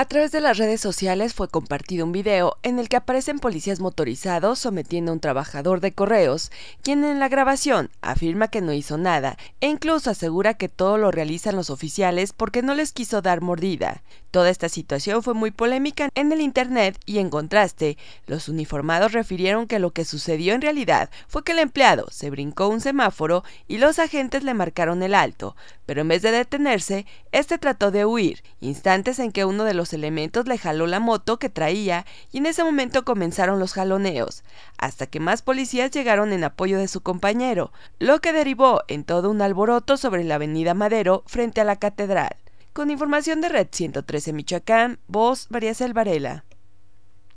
A través de las redes sociales fue compartido un video en el que aparecen policías motorizados sometiendo a un trabajador de correos, quien en la grabación afirma que no hizo nada e incluso asegura que todo lo realizan los oficiales porque no les quiso dar mordida. Toda esta situación fue muy polémica en el Internet y en contraste, los uniformados refirieron que lo que sucedió en realidad fue que el empleado se brincó un semáforo y los agentes le marcaron el alto, pero en vez de detenerse, este trató de huir, instantes en que uno de los elementos le jaló la moto que traía y en ese momento comenzaron los jaloneos, hasta que más policías llegaron en apoyo de su compañero, lo que derivó en todo un alboroto sobre la avenida Madero frente a la catedral. Con información de Red 113 Michoacán, voz María Selvarela.